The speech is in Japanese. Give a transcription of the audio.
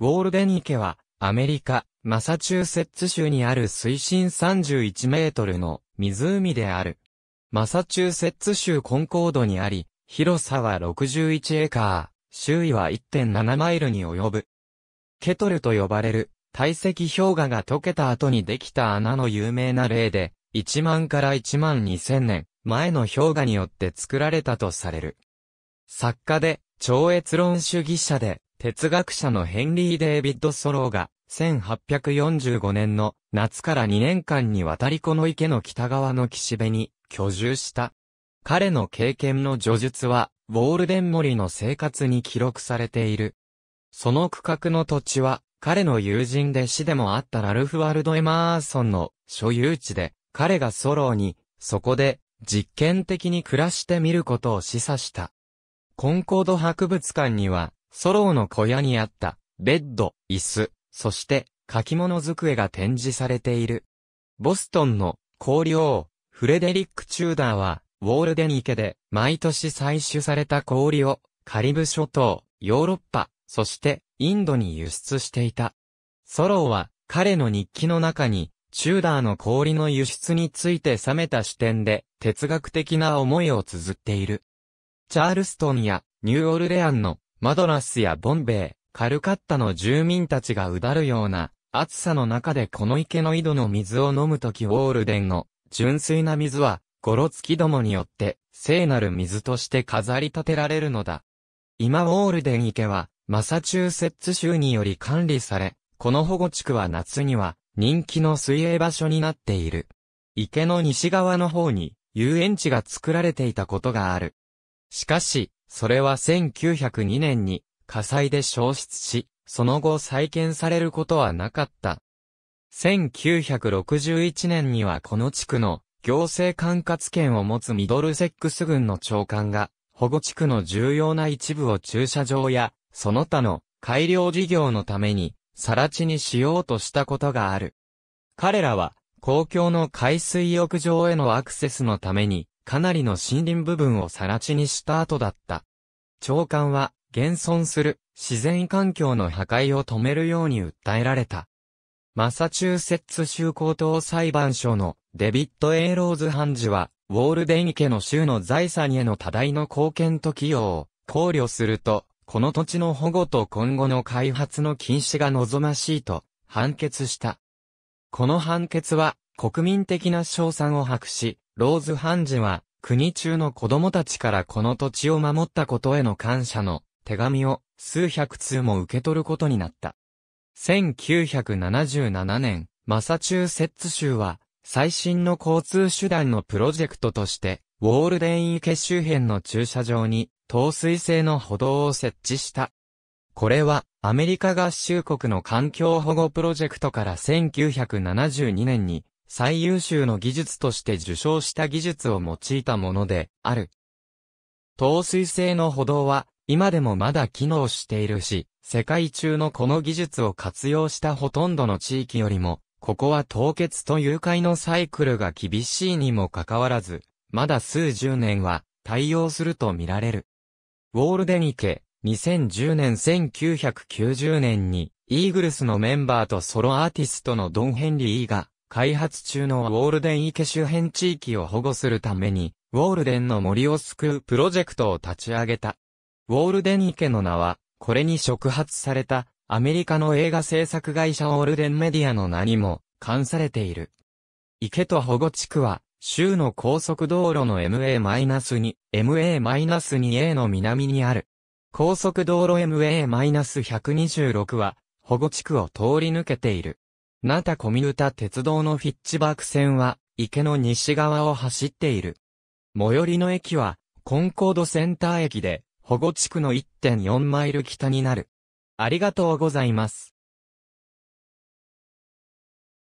ウォールデン池は、アメリカ、マサチューセッツ州にある水深31メートルの湖である。マサチューセッツ州コンコードにあり、広さは61エーカー、周囲は1.7マイルに及ぶ。ケトルと呼ばれる、堆積氷河が溶けた後にできた穴の有名な例で、1万から1万2000年前の氷河によって作られたとされる。作家で、超越論主義者で、哲学者のヘンリー・デービッド・ソローが、1845年の夏から2年間にわたりこの池の北側の岸辺に居住した。彼の経験の叙述は、ウォールデン森の生活に記録されている。その区画の土地は、彼の友人で死でもあったラルフ・ワルド・エマーソンの所有地で、彼がソローに、そこで、実験的に暮らしてみることを示唆した。コンコード博物館には、ソローの小屋にあった、ベッド、椅子、そして、書き物机が展示されている。ボストンの、氷王フレデリック・チューダーは、ウォールデン池で、毎年採取された氷を、カリブ諸島、ヨーロッパ、そして、インドに輸出していた。ソローは、彼の日記の中に、チューダーの氷の輸出について冷めた視点で、哲学的な思いを綴っている。チャールストンや、ニューオルレアンのマドラスやボンベイ、カルカッタの住民たちがうだるような、暑さの中でこの池の井戸の水を飲むときウォールデンの、純粋な水は、ゴロツキどもによって、聖なる水として飾り立てられるのだ。今ウォールデン池は、マサチューセッツ州により管理され、この保護地区は夏には、人気の水泳場所になっている。池の西側の方に、遊園地が作られていたことがある。しかし、それは1902年に火災で消失し、その後再建されることはなかった。1961年にはこの地区の行政管轄権を持つミドルセックス軍の長官が、保護地区の重要な一部を駐車場や、その他の改良事業のために、更地にしようとしたことがある。彼らは、公共の海水浴場へのアクセスのために、かなりの森林部分を更地にした後だった。長官は、現存する自然環境の破壊を止めるように訴えられた。マサチューセッツ州高等裁判所のデビッド・エーローズ判事は、ウォールデン家の州の財産への多大の貢献と寄与を考慮すると、この土地の保護と今後の開発の禁止が望ましいと判決した。この判決は国民的な賞賛を博し、ローズ判事は、国中の子供たちからこの土地を守ったことへの感謝の手紙を数百通も受け取ることになった。1977年、マサチューセッツ州は、最新の交通手段のプロジェクトとして、ウォールデン池周辺の駐車場に、糖水性の歩道を設置した。これは、アメリカ合衆国の環境保護プロジェクトから1972年に最優秀の技術として受賞した技術を用いたものである。透水性の歩道は今でもまだ機能しているし、世界中のこの技術を活用したほとんどの地域よりも、ここは凍結と融解のサイクルが厳しいにもかかわらず、まだ数十年は対応すると見られる。ウォールデニケ、2010年1990年に、イーグルスのメンバーとソロアーティストのドン・ヘンリーが、開発中のウォールデン池周辺地域を保護するために、ウォールデンの森を救うプロジェクトを立ち上げた。ウォールデン池の名は、これに触発された、アメリカの映画制作会社ウォールデンメディアの名にも、関されている。池と保護地区は、州の高速道路の MA-2、MA-2A の南にある。高速道路 MA-126 は、保護地区を通り抜けている。ナタコミュータ鉄道のフィッチバーク線は、池の西側を走っている。最寄りの駅は、コンコードセンター駅で、保護地区の1.4マイル北になる。ありがとうございます。